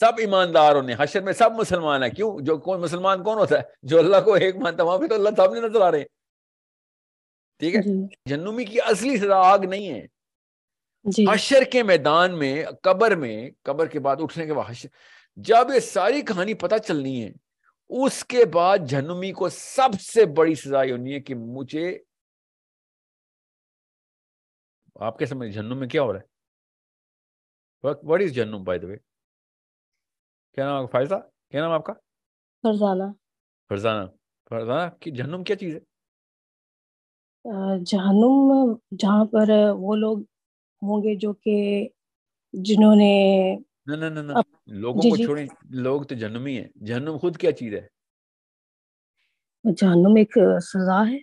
सब ईमानदारों ने हशर में सब मुसलमान है क्यों जो कौन मुसलमान कौन होता है जो अल्लाह को एक मानता वहां पर तो अल्लाह सामने नजर आ रहे हैं ठीक है जन्नुमी की असली सजा आग नहीं है हशर के मैदान में कबर में कबर के बाद उठने के बाद हशर जब ये सारी कहानी पता चलनी है उसके बाद जन्नुमी को सबसे बड़ी सजा ये होनी है कि मुझे आपके समझ जन्नुम में क्या हो रहा है वट इज जहनुम बाय द वे क्या नाम आपका फायजा क्या नाम आपका फरजाना फरजाना फरजाना की जहनुम क्या चीज़ है जहनुम जहाँ पर वो लोग होंगे जो के जिन्होंने ना ना ना ना लोगों जी, को छोड़े लोग तो जहनुमी है जहनुम खुद क्या चीज़ है जहनुम एक सजा है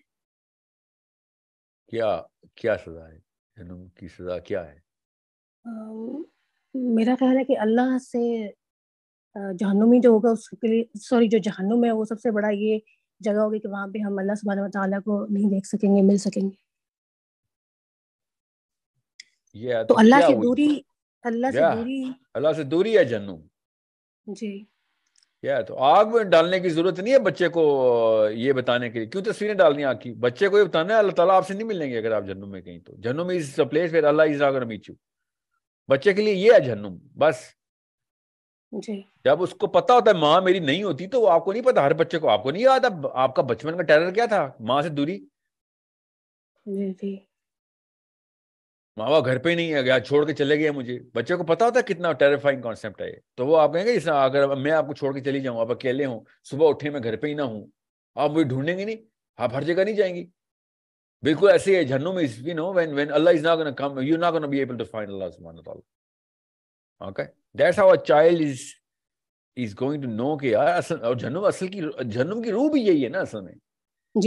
क्या क्या सजा है जहनुम की सजा क्या है आ, मेरा ख्याल है कि अल्लाह से जहनुमी जो होगा उसके लिए सॉरी जो जहनुम है वो सबसे बड़ा ये जगह होगी कि वहां पे हम अल्लाह सुबह तला को नहीं देख सकेंगे मिल सकेंगे yeah, तो, तो अल्लाह से दूरी अल्लाह से दूरी अल्लाह से दूरी है जहनुम जी या तो आग में डालने की जरूरत नहीं है बच्चे को ये बताने के लिए क्यों तस्वीरें डालनी आग की बच्चे को ये बताना है अल्लाह ताला आपसे नहीं मिलेंगे अगर आप जन्नू में कहीं तो जहनुम is a place where Allah is not gonna meet you बच्चे के लिए ये है जन्नू बस जी जब उसको पता होता है माँ मेरी नहीं होती तो वो आपको नहीं पता हर बच्चे को आपको नहीं याद अब आपका बचपन का टेरर क्या था माँ से दूरी माँ बाप घर पे नहीं है गया छोड़ के चले गए मुझे बच्चे को पता होता है कितना टेरिफाइंग कॉन्सेप्ट है तो वो आप कहेंगे इस अगर मैं आपको छोड़ के चली जाऊँ आप अकेले हूँ सुबह उठे मैं घर पे ही ना हूँ आप मुझे ढूंढेंगे नहीं आप हर जगह नहीं जाएंगी बिल्कुल ऐसे ही है झन्नू में you know when when Allah is not gonna come you not gonna be able to find Allah सुब्हान अल्लाह okay that's how a child is is going to know कि yaar asal aur जन्म asal ki जन्म ki rooh bhi yahi hai na asal mein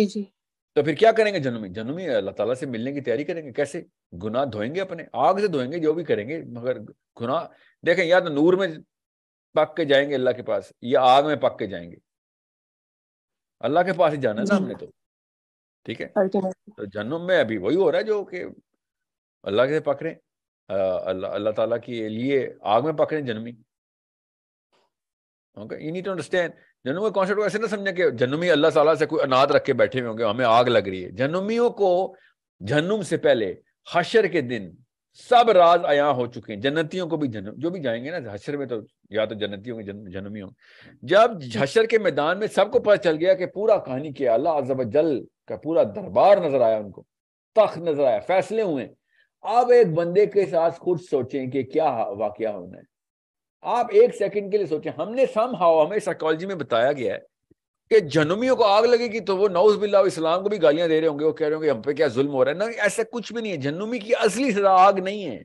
ji ji तो फिर क्या करेंगे जन्म में जन्म में अल्लाह ताला से मिलने की तैयारी करेंगे कैसे गुनाह धोएंगे अपने आग से धोएंगे जो भी करेंगे मगर गुना देखें या तो नूर में पक के जाएंगे अल्लाह के पास या आग में पक के जाएंगे अल्लाह के पास ही जाना है ना हमने तो ठीक है तो जन्म में अभी वही हो रहा है जो कि अल्लाह के पक रहे हैं अल्लाह ताला के लिए आग में पकड़े जन्मी okay you need to understand जन्म के कॉन्सेप्ट को ऐसे ना समझे कि जन्मी अल्लाह ताला से कोई अनाथ रख के बैठे हुए होंगे हमें आग लग रही है जन्मियों को जन्म से पहले हशर के दिन सब राज आया हो चुके हैं जन्नतियों को भी जन्म जो भी जाएंगे ना हशर में तो या तो जन्नतियों होंगे जन्मी होंगे जब हशर के मैदान में सबको पता चल गया कि पूरा कहानी किया अल्लाह अजब का पूरा दरबार नजर आया उनको तख्त नजर आया फैसले हुए आप एक बंदे के साथ खुद सोचें कि क्या वाक्य होना है आप एक सेकंड के लिए सोचें हमने सम हाउ हमें साइकोलॉजी में बताया गया है कि जनुमियों को आग लगेगी तो वो नौज बिल्ला इस्लाम को भी गालियां दे रहे होंगे वो कह रहे होंगे हम पे क्या जुल्म हो रहा है ना ऐसा कुछ भी नहीं है जनुमी की असली सजा आग नहीं है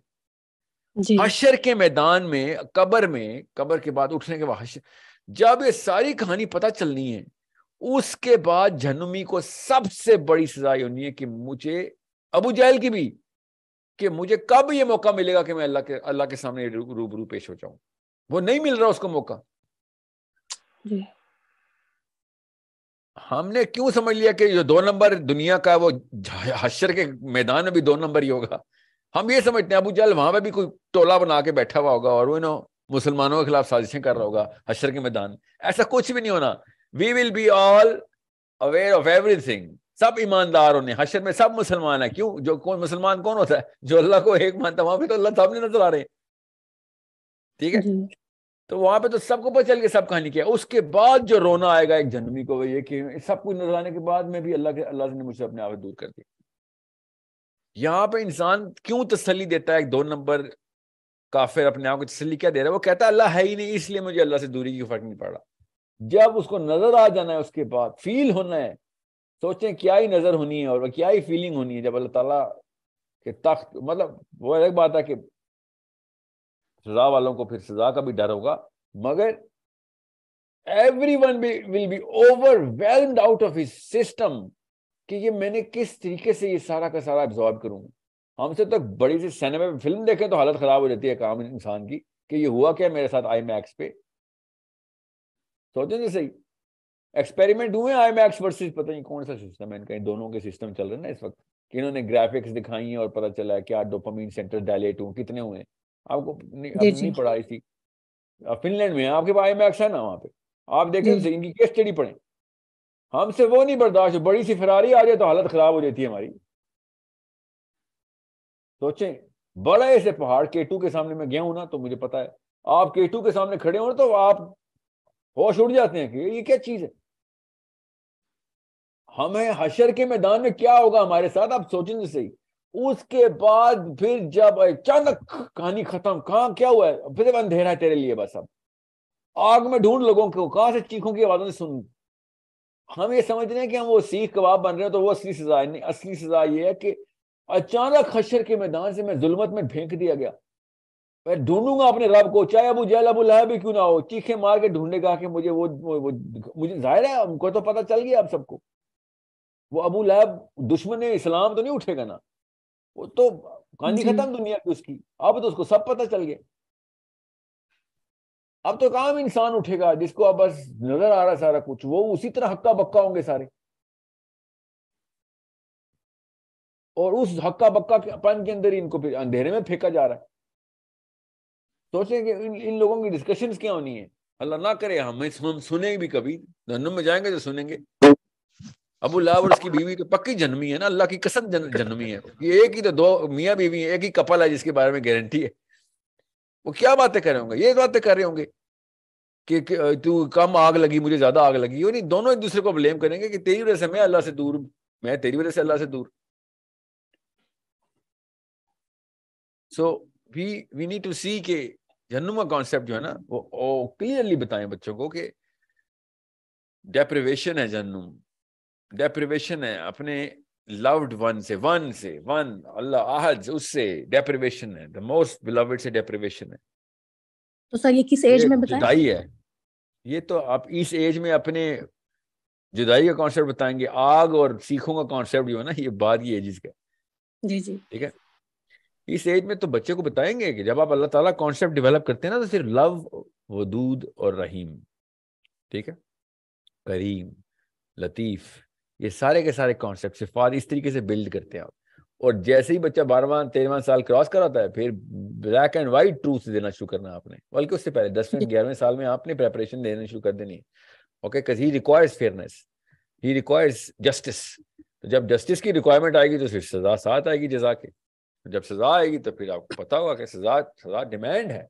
हशर के मैदान में कबर में कबर के बाद उठने के बाद जब ये सारी कहानी पता चलनी है उसके बाद जनुमी को सबसे बड़ी सजा होनी है कि मुझे अबू जैल की भी कि मुझे कब ये मौका मिलेगा कि मैं अल्लाह के अल्लाह के सामने रूबरू पेश हो जाऊं वो नहीं मिल रहा उसको मौका हमने क्यों समझ लिया कि जो दो नंबर दुनिया का वो हशर के मैदान में भी दो नंबर ही होगा हम ये समझते हैं अबू जल वहां पे भी कोई टोला बना के बैठा हुआ होगा और वो मुसलमानों के खिलाफ साजिशें कर रहा होगा हशर के मैदान ऐसा कुछ भी नहीं होना we will be all aware of everything सब ईमानदार होने हशर में सब मुसलमान है क्यों जो कौन मुसलमान कौन होता है जो अल्लाह को एक मानता वहां पे तो अल्लाह सामने नजर आ रहे हैं ठीक है तो वहां पे तो सबको पता चल गया सब कहानी किया उसके बाद जो रोना आएगा एक जन्मी को ये कि सब कुछ नजर आने के बाद में भी अल्लाह के अल्लाह ने मुझे अपने आप दूर कर दिया यहाँ पे इंसान क्यों तसली देता है दो नंबर काफिर अपने आप को तसली क्या दे रहा है वो कहता है अल्लाह है ही नहीं इसलिए मुझे अल्लाह से दूरी की फर्क नहीं पड़ रहा जब उसको नजर आ जाना है उसके बाद फील होना है सोचें क्या ही नज़र होनी है और क्या ही फीलिंग होनी है जब अल्लाह ताला के तख्त मतलब वो अलग बात है कि सजा वालों को फिर सजा का भी डर होगा मगर everyone will be weld out of his system कि ये मैंने किस तरीके से ये सारा का सारा एब्जॉर्ब करूंगा हमसे तक तो बड़ी सी सिनेमा में फिल्म देखें तो हालत खराब हो जाती है काम इंसान की कि ये हुआ क्या मेरे साथ आई मैक्स पे सोचें तो सही एक्सपेरिमेंट हुए आई मैक्स वर्सेज पता नहीं कौन सा सिस्टम है इनका दोनों के सिस्टम चल रहे हैं ना इस वक्त कि इन्होंने ग्राफिक्स दिखाई है और पता चला है क्या डोपामीन सेंटर डायलेट हुए कितने हुए आपको नहीं, पढ़ा फिनलैंड में आपके पास आई मैक्स है ना वहाँ पे आप देखें इनकी केस स्टडी पढ़ें हमसे वो नहीं बर्दाश्त बड़ी सी फरारी आ जाए तो हालत खराब हो जाती है हमारी सोचे बड़े से पहाड़ के टू के सामने मैं गया हूं ना तो मुझे पता है आप के टू के सामने खड़े हो तो आप होश उड़ जाते हैं कि ये क्या चीज है हमें हशर के मैदान में क्या होगा हमारे साथ आप सोचेंगे सही उसके बाद फिर जब अचानक कहानी खत्म कहा क्या हुआ है फिर अंधेरा है तेरे लिए बस अब आग में ढूंढ लोगों को कहां से चीखों की आवाजों ने सुन हम ये समझ रहे हैं कि हम वो सीख कबाब बन रहे हैं तो वो असली सजा है नहीं असली सजा ये है कि अचानक हशर के मैदान से मैं जुलमत में फेंक दिया गया मैं ढूंढूंगा अपने रब को चाहे अबू जैल अबू लहब क्यों ना हो चीखे मार के ढूंढेगा कि मुझे वो, वो, वो मुझे जाहिर है हमको तो पता चल गया आप सबको वो अबू लहब दुश्मन इस्लाम तो नहीं उठेगा ना वो तो कहानी खत्म दुनिया की उसकी अब तो उसको सब पता चल गया अब तो काम इंसान उठेगा जिसको अब बस नजर आ रहा सारा कुछ वो उसी तरह हक्का बक्का होंगे सारे और उस हक्का बक्का के पन के अंदर ही इनको फिर अंधेरे में फेंका जा रहा है सोचें कि इन, इन लोगों की डिस्कशंस क्या होनी है अल्लाह ना करे हम हम सुने भी कभी धन में जाएंगे तो सुनेंगे अबू लाब और उसकी बीवी तो पक्की जन्मी है ना अल्लाह की कसम जन, जन्मी है ये एक ही तो दो मियाँ बीवी एक ही कपल है जिसके बारे में गारंटी है वो क्या बातें कर रहे होंगे ये बातें कर रहे होंगे कि, तू कम आग लगी मुझे ज्यादा आग लगी वो नहीं दोनों एक दूसरे को ब्लेम करेंगे कि तेरी वजह से मैं अल्लाह से दूर मैं तेरी वजह से अल्लाह से दूर so we we need to see के जन्नुमा का कॉन्सेप्ट जो है ना वो क्लियरली बताएं बच्चों को कि डेप्रिवेशन है जहनुम डेप्रिवेशन है अपने लव्ड वन से वन से वन अल्लाह आहज उससे डेप्रिवेशन है द मोस्ट बिलव्ड से डेप्रिवेशन है तो सर ये किस एज में बताएं? जुदाई है ये तो आप इस एज में अपने जुदाई का कॉन्सेप्ट बताएंगे आग और सीखों का कॉन्सेप्ट जो है ना ये बाद की एजेस का जी जी ठीक है इस एज में तो बच्चे को बताएंगे कि जब आप अल्लाह ताला कॉन्सेप्ट डेवलप करते हैं ना तो सिर्फ लव वदूद और रहीम ठीक है करीम लतीफ़ ये सारे के सारे कॉन्सेप्ट सिफात इस तरीके से बिल्ड करते हैं आप और जैसे ही बच्चा बारहवां तेरहवा साल क्रॉस कराता है फिर ब्लैक एंड व्हाइट ट्रूथ देना शुरू करना आपने बल्कि उससे पहले दसवें ग्यारहवें साल में आपने प्रेपरेशन देना शुरू कर देनी है okay cause he requires fairness he requires justice तो जब जस्टिस की रिक्वायरमेंट आएगी तो फिर सजा साथ आएगी जजा के जब सजा आएगी तो फिर आपको पता होगा कि सजा सजा डिमांड है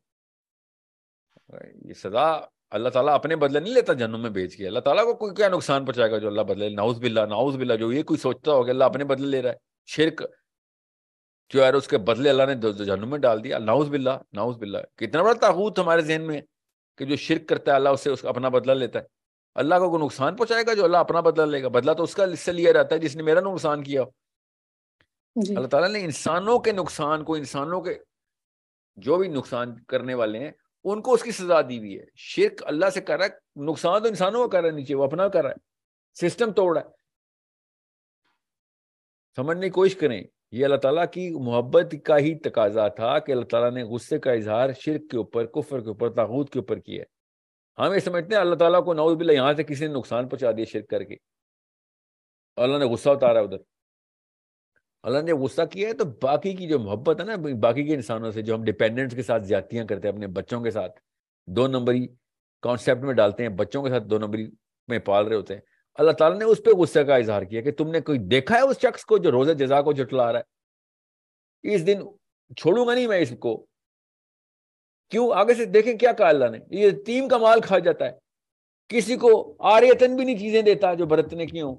ये सजा अल्लाह ताला अपने बदले नहीं लेता जन्म में बेच के अल्लाह ताला को कोई क्या नुकसान पहुंचाएगा जो अल्लाह बदले नाउस बिल्ला नाउस बिल्ला जो ये कोई सोचता होगा अल्लाह अपने बदले ले रहा है शिरक जो है उसके बदले अल्लाह ने जन्म में डाल दिया नाउस बिल्ला नाउस बिल्ला कितना बड़ा ताहूत हमारे जहन में कि जो शिरक करता है अल्लाह उससे उसका अपना बदला लेता है अल्लाह को नुकसान पहुंचाएगा जो अल्लाह अपना बदला लेगा बदला तो उसका इससे लिया जाता है जिसने मेरा नुकसान किया अल्लाह ताला ने इंसानों के नुकसान को इंसानों के जो भी नुकसान करने वाले हैं उनको उसकी सजा दी हुई है शिरक अल्लाह से कर रहा है नुकसान तो इंसानों का कर रहा है नीचे वो अपना कर रहा है सिस्टम तोड़ रहा है समझने की कोशिश करें ये अल्लाह ताला की मोहब्बत का ही तकाजा था कि अल्लाह ताला ने गुस्से का इजहार शिरक के ऊपर कुफर के ऊपर ताकूत के ऊपर किया हम ये समझते हैं अल्लाह ताला को नाउज बिल्ला यहां से किसी ने नुकसान पहुंचा दिया शिरक करके अल्लाह ने गुस्सा उतारा उधर अल्लाह ने गुस्सा किया है तो बाकी की जो मोहब्बत है ना बाकी के इंसानों से जो हम डिपेंडेंट्स के साथ ज्यादतियाँ करते हैं अपने बच्चों के साथ दो नंबरी कॉन्सेप्ट में डालते हैं बच्चों के साथ दो नंबरी में पाल रहे होते हैं अल्लाह ताला ने उस पर गुस्से का इजहार किया कि तुमने कोई देखा है उस शख्स को जो रोज़े जजा को जुटला रहा है इस दिन छोड़ूंगा नहीं मैं इसको क्यों आगे से देखें क्या कहा अल्लाह ने ये तीम का माल खा जाता है किसी को आर्यतन भी नहीं चीजें देता जो बरतने की हों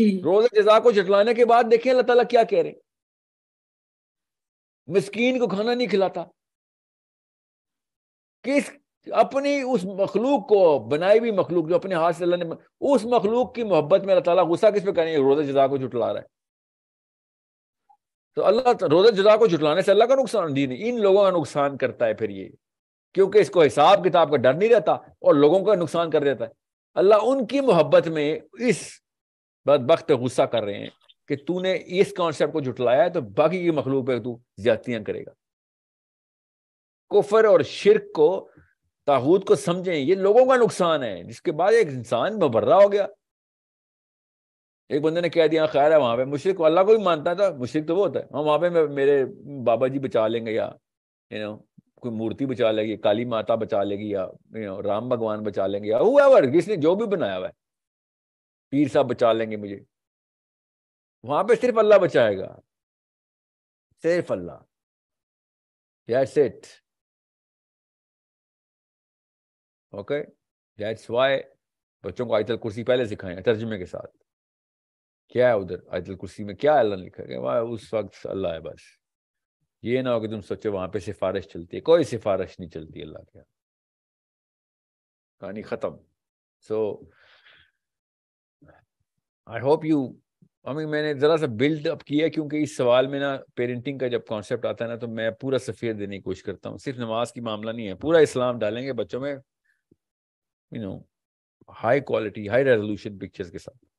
रोज जजा को जटलाने के बाद देखें अल्लाह ताला क्या कह रहे मस्किन को खाना नहीं खिलाता किस अपनी उस मखलूक को बनाई हुई मखलूक जो अपने हाथ से अल्लाह ने उस मखलूक की मोहब्बत में अल्लाह ताला गुस्सा किस पे करें रोजा जजा को जुटला रहा है तो अल्लाह रोजा जजा को जुटलाने से अल्लाह का नुकसान दी नहीं इन लोगों का नुकसान करता है फिर ये क्योंकि इसको हिसाब किताब का डर नहीं रहता और लोगों का नुकसान कर देता है अल्लाह उनकी मोहब्बत में इस बदबخت गुस्सा कर रहे हैं कि तूने इस कॉन्सेप्ट को जुटलाया है तो बाकी की मखलूक पर तू ज्यादतियां करेगा कुफर और शिरक को ताहूत को समझें ये लोगों का नुकसान है जिसके बाद एक इंसान मुबर्रा हो गया एक बंदे ने कह दिया खैर है वहां पे मुशरक अल्लाह को भी मानता था तो मुशरक तो वो होता है हम वहां पे मेरे बाबा जी बचा लेंगे या यू नो कोई मूर्ति बचा लेगी काली माता बचा लेगी या यू नो राम भगवान बचा लेंगे या हुआ जिसने जो भी बनाया हुआ है पीर साहब बचा लेंगे मुझे वहां पे सिर्फ अल्लाह बचाएगा सिर्फ Allah it okay that's why बच्चों को आयतल कुर्सी पहले सिखाएं तर्जमे के साथ क्या है उधर आयतल कुर्सी में क्या अल्लाह लिखा गया वहाँ उस वक्त अल्लाह है बस ये ना हो कि तुम सोचो वहां पे सिफारिश चलती है कोई सिफारिश नहीं चलती अल्लाह के कहानी खत्म so so, I hope you अमी मैंने ज़रा सा बिल्ड अप किया क्योंकि इस सवाल में ना पेरेंटिंग का जब कॉन्सेप्ट आता है ना तो मैं पूरा सफ़ेद देने की कोशिश करता हूँ सिर्फ नमाज की मामला नहीं है पूरा इस्लाम डालेंगे बच्चों में you know high quality high resolution pictures के साथ